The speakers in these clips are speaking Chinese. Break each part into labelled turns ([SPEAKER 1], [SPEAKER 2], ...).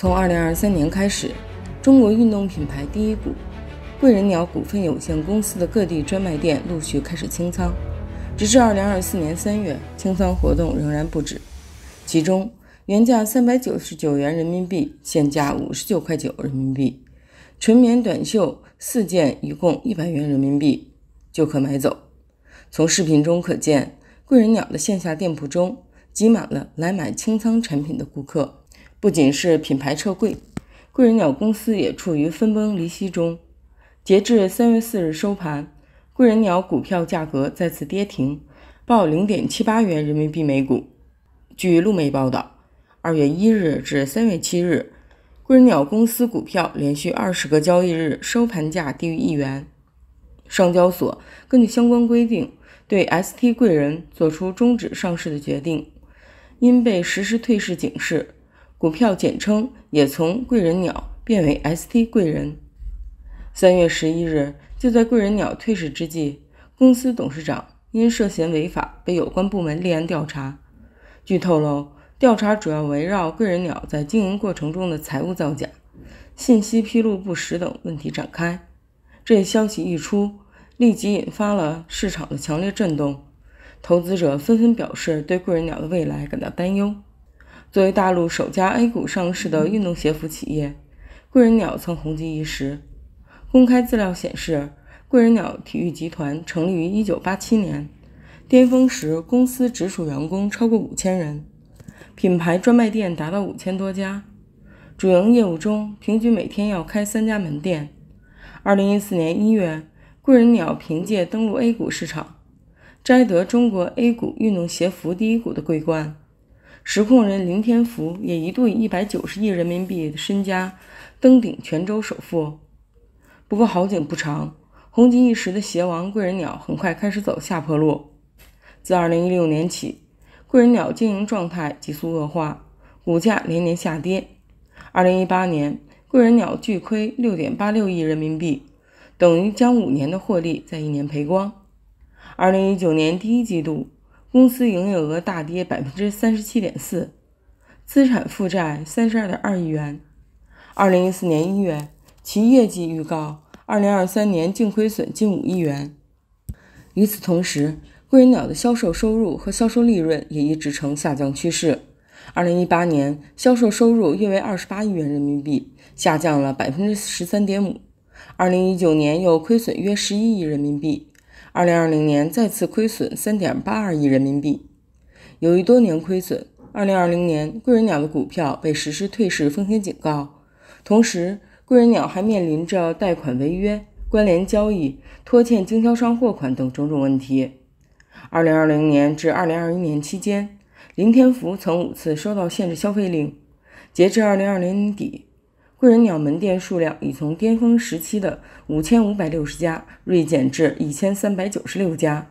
[SPEAKER 1] 从二零二三年开始，中国运动品牌第一股，贵人鸟股份有限公司的各地专卖店陆续开始清仓，直至二零二四年三月，清仓活动仍然不止。其中，原价三百九十九元人民币，现价五十九块九人民币，纯棉短袖四件，一共一百元人民币就可买走。从视频中可见，贵人鸟的线下店铺中挤满了来买清仓产品的顾客。不仅是品牌撤柜，贵人鸟公司也处于分崩离析中。截至三月四日收盘，贵人鸟股票价格再次跌停，报零点七八元人民币每股。据路媒报道，二月一日至三月七日，贵人鸟公司股票连续二十个交易日收盘价低于一元。上交所根据相关规定，对 ST 贵人作出终止上市的决定，因被实施退市警示。股票简称也从“贵人鸟”变为 “ST 贵人”。三月十一日，就在贵人鸟退市之际，公司董事长因涉嫌违法被有关部门立案调查。据透露，调查主要围绕贵人鸟在经营过程中的财务造假、信息披露不实等问题展开。这一消息一出，立即引发了市场的强烈震动，投资者纷纷表示对贵人鸟的未来感到担忧。作为大陆首家 A 股上市的运动鞋服企业，贵人鸟曾红极一时。公开资料显示，贵人鸟体育集团成立于1987年，巅峰时公司直属员工超过五千人，品牌专卖店达到五千多家。主营业务中，平均每天要开三家门店。2014年1月，贵人鸟凭借登陆 A 股市场，摘得中国 A 股运动鞋服第一股的桂冠。实控人林天福也一度以一百九十亿人民币的身家登顶泉州首富。不过好景不长，红极一时的鞋王贵人鸟很快开始走下坡路。自二零一六年起，贵人鸟经营状态急速恶化，股价连年下跌。二零一八年，贵人鸟巨亏六点八六亿人民币，等于将五年的获利在一年赔光。二零一九年第一季度。公司营业额大跌百分之三十七点四，资产负债三十二点二亿元。二零一四年一月，其业绩预告：二零二三年净亏损近五亿元。与此同时，贵人鸟的销售收入和销售利润也一直呈下降趋势。二零一八年，销售收入约为二十八亿元人民币，下降了百分之十三点五；二零一九年又亏损约十一亿人民币。二零二零年再次亏损三点八二亿人民币。由于多年亏损，二零二零年贵人鸟的股票被实施退市风险警告。同时，贵人鸟还面临着贷款违约、关联交易、拖欠经销商货款等种种问题。二零二零年至二零二一年期间，林天福曾五次收到限制消费令。截至二零二零年底。贵人鸟门店数量已从巅峰时期的五千五百六十家锐减至一千三百九十六家。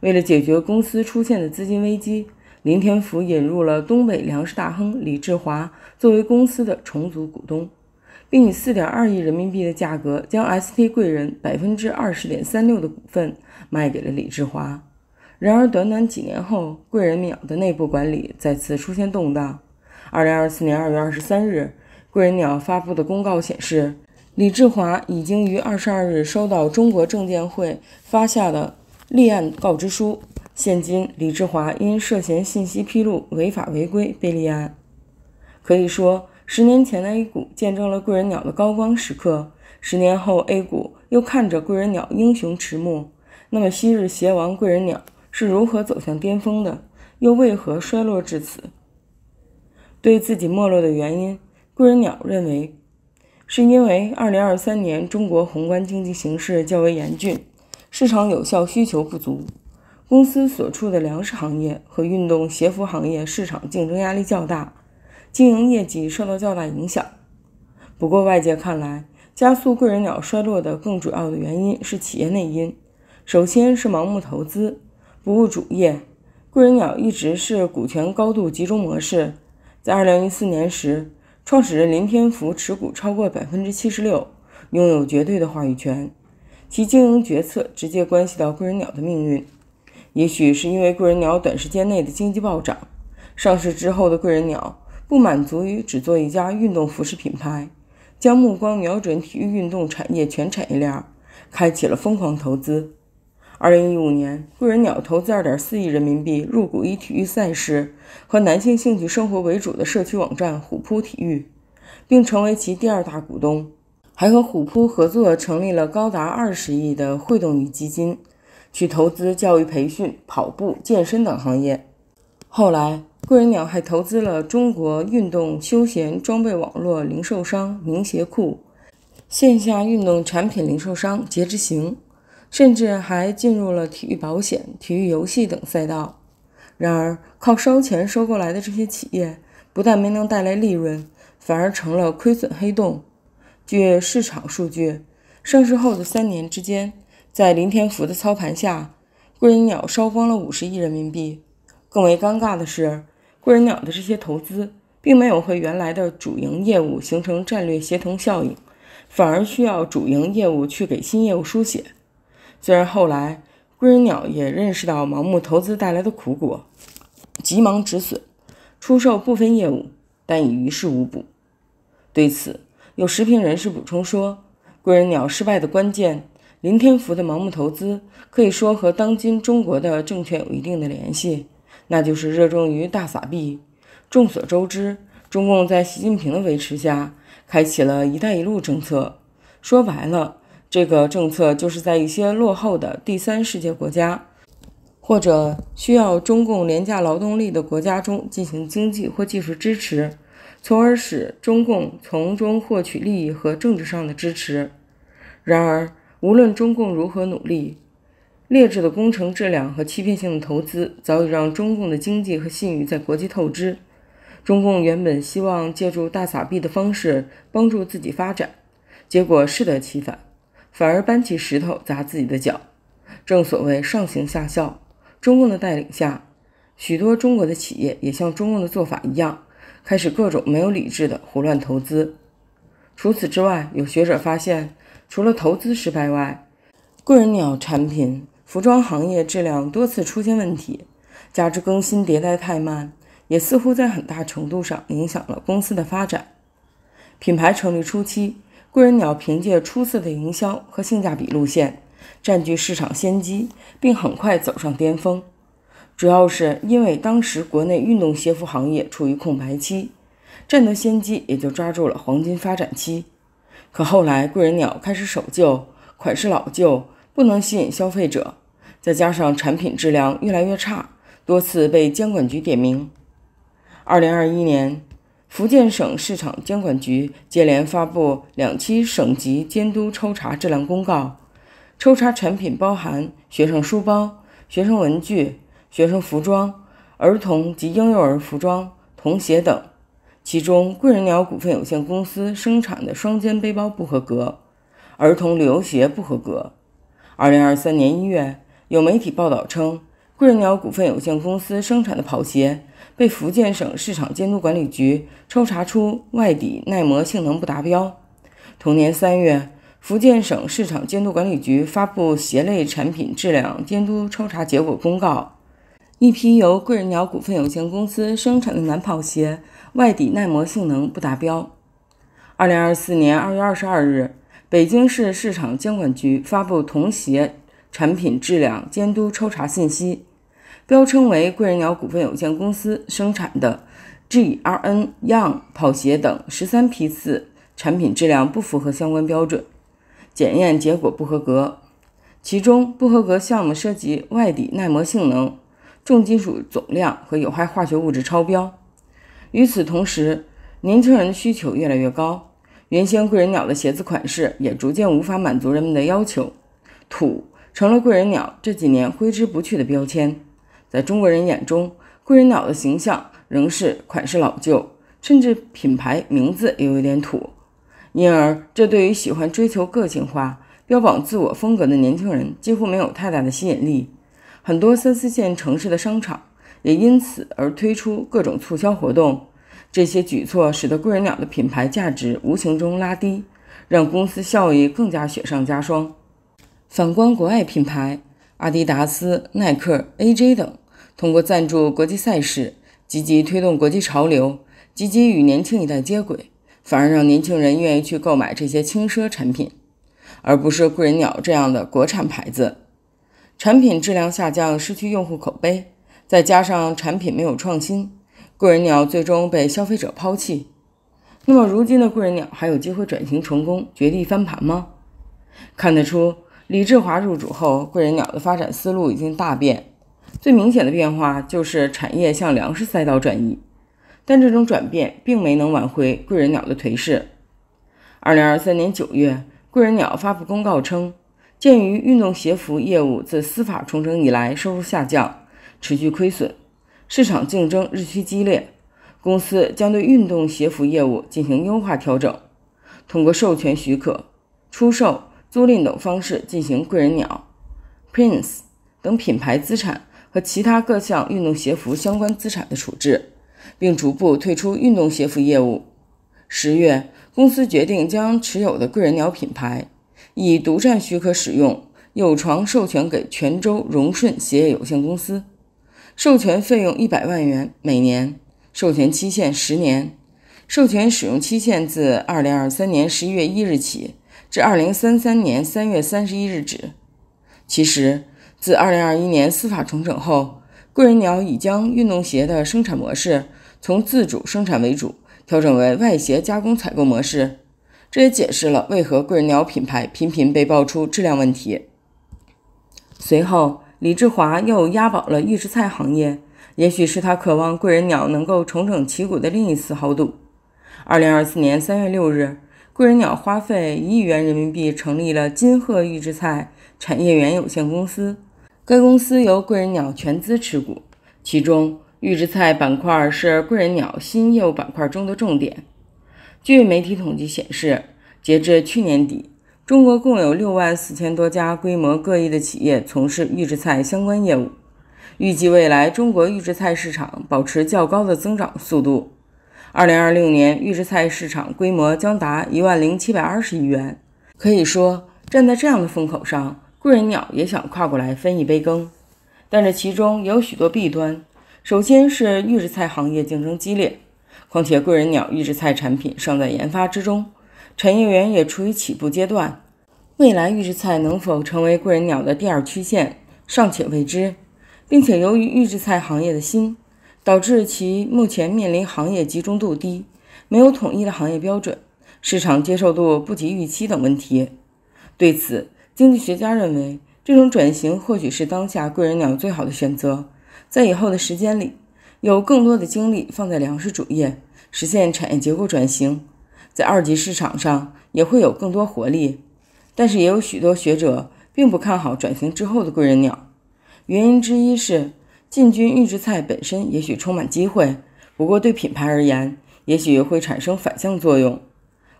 [SPEAKER 1] 为了解决公司出现的资金危机，林天福引入了东北粮食大亨李志华作为公司的重组股东，并以四点二亿人民币的价格将 ST 贵人百分之二十点三六的股份卖给了李志华。然而，短短几年后，贵人鸟的内部管理再次出现动荡。二零二四年二月二十三日。贵人鸟发布的公告显示，李志华已经于二十二日收到中国证监会发下的立案告知书。现今，李志华因涉嫌信息披露违法违规被立案。可以说，十年前的 A 股见证了贵人鸟的高光时刻，十年后 A 股又看着贵人鸟英雄迟暮。那么，昔日邪王贵人鸟是如何走向巅峰的？又为何衰落至此？对自己没落的原因。贵人鸟认为，是因为二零二三年中国宏观经济形势较为严峻，市场有效需求不足，公司所处的粮食行业和运动鞋服行业市场竞争压力较大，经营业绩受到较大影响。不过，外界看来，加速贵人鸟衰落的更主要的原因是企业内因，首先是盲目投资，不务主业。贵人鸟一直是股权高度集中模式，在二零一四年时。创始人林天福持股超过百分之七十六，拥有绝对的话语权，其经营决策直接关系到贵人鸟的命运。也许是因为贵人鸟短时间内的经济暴涨，上市之后的贵人鸟不满足于只做一家运动服饰品牌，将目光瞄准体育运动产业全产业链，开启了疯狂投资。二零一五年，贵人鸟投资二点四亿人民币入股以体育赛事和男性兴趣生活为主的社区网站虎扑体育，并成为其第二大股东。还和虎扑合作成立了高达二十亿的惠动与基金，去投资教育培训、跑步、健身等行业。后来，贵人鸟还投资了中国运动休闲装备网络零售商名鞋库、线下运动产品零售商杰之行。甚至还进入了体育保险、体育游戏等赛道。然而，靠烧钱收购来的这些企业，不但没能带来利润，反而成了亏损黑洞。据市场数据，上市后的三年之间，在林天福的操盘下，贵人鸟烧光了五十亿人民币。更为尴尬的是，贵人鸟的这些投资，并没有和原来的主营业务形成战略协同效应，反而需要主营业务去给新业务输血。虽然后来贵人鸟也认识到盲目投资带来的苦果，急忙止损、出售部分业务，但已于事无补。对此，有食品人士补充说：“贵人鸟失败的关键，林天福的盲目投资，可以说和当今中国的证券有一定的联系，那就是热衷于大撒币。众所周知，中共在习近平的维持下，开启了一带一路政策。说白了。”这个政策就是在一些落后的第三世界国家，或者需要中共廉价劳动力的国家中进行经济或技术支持，从而使中共从中获取利益和政治上的支持。然而，无论中共如何努力，劣质的工程质量和欺骗性的投资早已让中共的经济和信誉在国际透支。中共原本希望借助大撒币的方式帮助自己发展，结果适得其反。反而搬起石头砸自己的脚，正所谓上行下效。中共的带领下，许多中国的企业也像中共的做法一样，开始各种没有理智的胡乱投资。除此之外，有学者发现，除了投资失败外，贵人鸟产品服装行业质量多次出现问题，加之更新迭代太慢，也似乎在很大程度上影响了公司的发展。品牌成立初期。贵人鸟凭借出色的营销和性价比路线，占据市场先机，并很快走上巅峰。主要是因为当时国内运动鞋服行业处于空白期，占得先机也就抓住了黄金发展期。可后来贵人鸟开始守旧，款式老旧，不能吸引消费者，再加上产品质量越来越差，多次被监管局点名。二零二一年。福建省市场监管局接连发布两期省级监督抽查质量公告，抽查产品包含学生书包、学生文具、学生服装、儿童及婴幼儿服装、童鞋等。其中，贵人鸟股份有限公司生产的双肩背包不合格，儿童旅游鞋不合格。二零二三年一月，有媒体报道称。贵人鸟股份有限公司生产的跑鞋被福建省市场监督管理局抽查出外底耐磨性能不达标。同年三月，福建省市场监督管理局发布鞋类产品质量监督抽查结果公告，一批由贵人鸟股份有限公司生产的男跑鞋外底耐磨性能不达标。二零二四年二月二十二日，北京市市场监管局发布童鞋。产品质量监督抽查信息，标称为贵人鸟股份有限公司生产的 G R N Young 跑鞋等十三批次产品质量不符合相关标准，检验结果不合格，其中不合格项目涉及外底耐磨性能、重金属总量和有害化学物质超标。与此同时，年轻人的需求越来越高，原先贵人鸟的鞋子款式也逐渐无法满足人们的要求。土成了贵人鸟这几年挥之不去的标签，在中国人眼中，贵人鸟的形象仍是款式老旧，甚至品牌名字也有点土，因而这对于喜欢追求个性化、标榜自我风格的年轻人几乎没有太大的吸引力。很多三四线城市的商场也因此而推出各种促销活动，这些举措使得贵人鸟的品牌价值无形中拉低，让公司效益更加雪上加霜。反观国外品牌，阿迪达斯、耐克、AJ 等，通过赞助国际赛事，积极推动国际潮流，积极与年轻一代接轨，反而让年轻人愿意去购买这些轻奢产品，而不是贵人鸟这样的国产牌子。产品质量下降，失去用户口碑，再加上产品没有创新，贵人鸟最终被消费者抛弃。那么，如今的贵人鸟还有机会转型成功、绝地翻盘吗？看得出。李志华入主后，贵人鸟的发展思路已经大变，最明显的变化就是产业向粮食赛道转移。但这种转变并没能挽回贵人鸟的颓势。二零二三年九月，贵人鸟发布公告称，鉴于运动鞋服业务自司法重整以来收入下降、持续亏损，市场竞争日趋激烈，公司将对运动鞋服业务进行优化调整，通过授权许可、出售。租赁等方式进行贵人鸟、Prince 等品牌资产和其他各项运动鞋服相关资产的处置，并逐步退出运动鞋服业务。十月，公司决定将持有的贵人鸟品牌以独占许可使用、有偿授权给泉州荣顺鞋业有限公司，授权费用一百万元每年，授权期限十年，授权使用期限自二零二三年十一月一日起。至二零三三年三月三十一日止。其实，自二零二一年司法重整后，贵人鸟已将运动鞋的生产模式从自主生产为主调整为外协加工采购模式，这也解释了为何贵人鸟品牌频频被爆出质量问题。随后，李志华又押宝了预制菜行业，也许是他渴望贵人鸟能够重整旗鼓的另一次豪赌。二零二四年三月六日。贵人鸟花费一亿元人民币成立了金鹤预制菜产业园有限公司，该公司由贵人鸟全资持股。其中，预制菜板块是贵人鸟新业务板块中的重点。据媒体统计显示，截至去年底，中国共有六万四千多家规模各异的企业从事预制菜相关业务。预计未来，中国预制菜市场保持较高的增长速度。二零二六年，预制菜市场规模将达一万零七百二十亿元，可以说站在这样的风口上，贵人鸟也想跨过来分一杯羹。但这其中也有许多弊端，首先是预制菜行业竞争激烈，况且贵人鸟预制菜产品尚在研发之中，产业园也处于起步阶段，未来预制菜能否成为贵人鸟的第二曲线尚且未知，并且由于预制菜行业的新。导致其目前面临行业集中度低、没有统一的行业标准、市场接受度不及预期等问题。对此，经济学家认为，这种转型或许是当下贵人鸟最好的选择，在以后的时间里，有更多的精力放在粮食主业，实现产业结构转型，在二级市场上也会有更多活力。但是，也有许多学者并不看好转型之后的贵人鸟，原因之一是。进军预制菜本身也许充满机会，不过对品牌而言，也许会产生反向作用。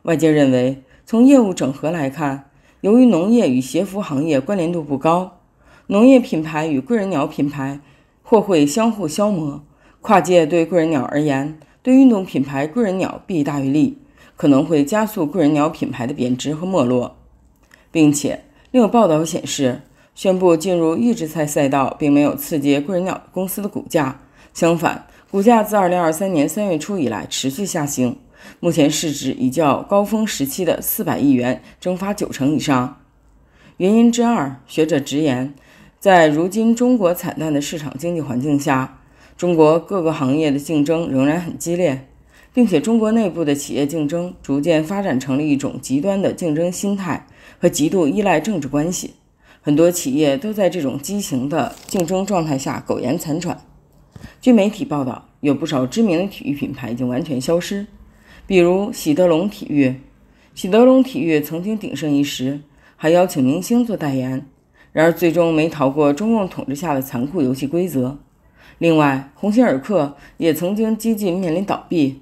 [SPEAKER 1] 外界认为，从业务整合来看，由于农业与鞋服行业关联度不高，农业品牌与贵人鸟品牌或会相互消磨。跨界对贵人鸟而言，对运动品牌贵人鸟弊大于利，可能会加速贵人鸟品牌的贬值和没落。并且，另有报道显示。宣布进入预制菜赛道，并没有刺激贵人鸟公司的股价，相反，股价自2023年三月初以来持续下行，目前市值已较高峰时期的400亿元蒸发九成以上。原因之二，学者直言，在如今中国惨淡的市场经济环境下，中国各个行业的竞争仍然很激烈，并且中国内部的企业竞争逐渐发展成了一种极端的竞争心态和极度依赖政治关系。很多企业都在这种畸形的竞争状态下苟延残喘。据媒体报道，有不少知名的体育品牌已经完全消失，比如喜德龙体育。喜德龙体育曾经鼎盛一时，还邀请明星做代言，然而最终没逃过中共统治下的残酷游戏规则。另外，鸿星尔克也曾经几近面临倒闭，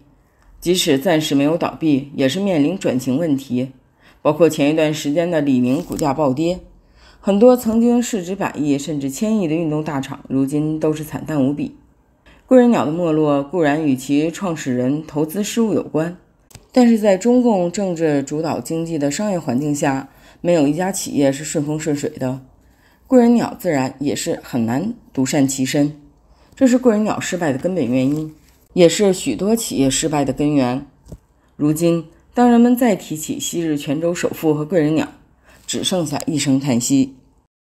[SPEAKER 1] 即使暂时没有倒闭，也是面临转型问题。包括前一段时间的李宁股价暴跌。很多曾经市值百亿甚至千亿的运动大厂，如今都是惨淡无比。贵人鸟的没落固然与其创始人投资失误有关，但是在中共政治主导经济的商业环境下，没有一家企业是顺风顺水的。贵人鸟自然也是很难独善其身，这是贵人鸟失败的根本原因，也是许多企业失败的根源。如今，当人们再提起昔日泉州首富和贵人鸟，只剩下一声叹息。